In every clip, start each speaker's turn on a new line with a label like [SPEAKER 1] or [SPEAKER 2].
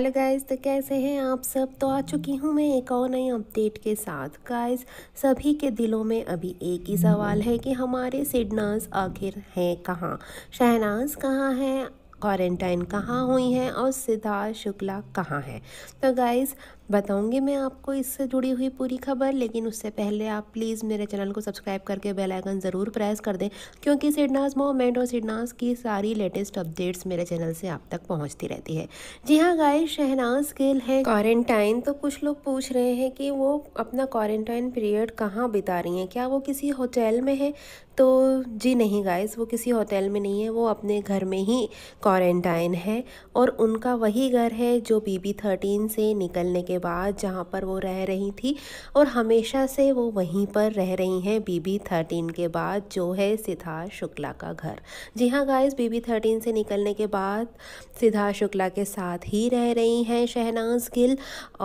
[SPEAKER 1] hello guys तो कैसे हैं आप सब तो आ चुकी हूँ मैं एक और नई अपडेट के साथ गाइस सभी के दिलों में अभी एक ही सवाल है कि हमारे सिडनाज आखिर हैं कहाँ शहनाज कहाँ हैं क्वारंटाइन कहाँ हुई हैं और सिद्धार्थ शुक्ला कहाँ हैं तो गाइज़ बताऊंगी मैं आपको इससे जुड़ी हुई पूरी खबर लेकिन उससे पहले आप प्लीज़ मेरे चैनल को सब्सक्राइब करके बेल आइकन ज़रूर प्रेस कर दें क्योंकि सिडनास मोमेंट और सिडनास की सारी लेटेस्ट अपडेट्स मेरे चैनल से आप तक पहुंचती रहती है जी हाँ गाय शहनाज गिल है क्वारंटाइन तो कुछ लोग पूछ रहे हैं कि वो अपना क्वारंटाइन पीरियड कहाँ बिता रही हैं क्या वो किसी होटल में है तो जी नहीं गाइस वो किसी होटल में नहीं है वो अपने घर में ही क्वारंटाइन है और उनका वही घर है जो बीबी थर्टीन से निकलने के बाद जहाँ पर वो रह रही थी और हमेशा से वो वहीं पर रह रही हैं बीबी थर्टीन के बाद जो है सिद्धार्थ शुक्ला का घर जी हाँ गाइस बीबी थर्टीन से निकलने के बाद सिद्धार्थ शुक्ला के साथ ही रह रही हैं शहनाज गिल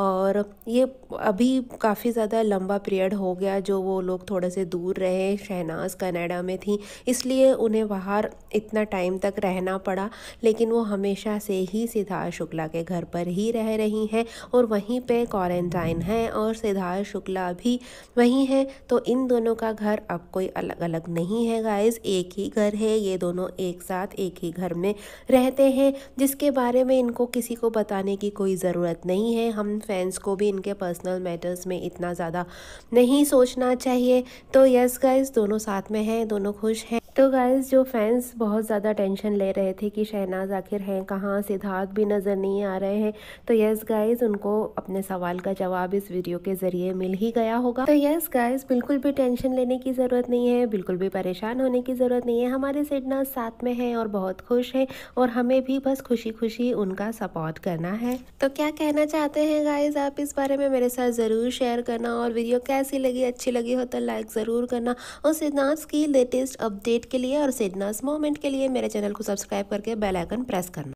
[SPEAKER 1] और ये अभी काफ़ी ज़्यादा लंबा पीरियड हो गया जो वो लोग थोड़े से दूर रहे शहनाज कनाडा में थी इसलिए उन्हें बाहर इतना टाइम तक रहना पड़ा लेकिन वो हमेशा से ही सिद्धार्थ शुक्ला के घर पर ही रह रही हैं और वहीं पे क्वारंटाइन है और सिद्धार्थ शुक्ला भी वहीं है तो इन दोनों का घर अब कोई अलग अलग नहीं है गाइज एक ही घर है ये दोनों एक साथ एक ही घर में रहते हैं जिसके बारे में इनको किसी को बताने की कोई ज़रूरत नहीं है हम फैंस को भी इनके पर्सनल मैटर्स में इतना ज़्यादा नहीं सोचना चाहिए तो यस गाइज दोनों साथ में हैं दोनों खुश हैं तो गाइज जो फैंस बहुत ज़्यादा टेंशन ले रहे थे कि शहनाज आखिर हैं कहाँ सिद्धार्थ भी नज़र नहीं आ रहे हैं तो यस गाइज उनको अपने सवाल का जवाब इस वीडियो के ज़रिए मिल ही गया होगा तो यस गाइज बिल्कुल भी टेंशन लेने की ज़रूरत नहीं है बिल्कुल भी परेशान होने की ज़रूरत नहीं है हमारे सिडनाज साथ में हैं और बहुत खुश हैं और हमें भी बस खुशी खुशी उनका सपोर्ट करना है तो क्या कहना चाहते हैं गाइज आप इस बारे में मेरे साथ ज़रूर शेयर करना और वीडियो कैसी लगी अच्छी लगी हो तो लाइक ज़रूर करना और सिद्धार्थ की लेटेस्ट अपडेट अपडेट के लिए और सिडनास मोमेंट के लिए मेरे चैनल को सब्सक्राइब करके बेल आइकन प्रेस करना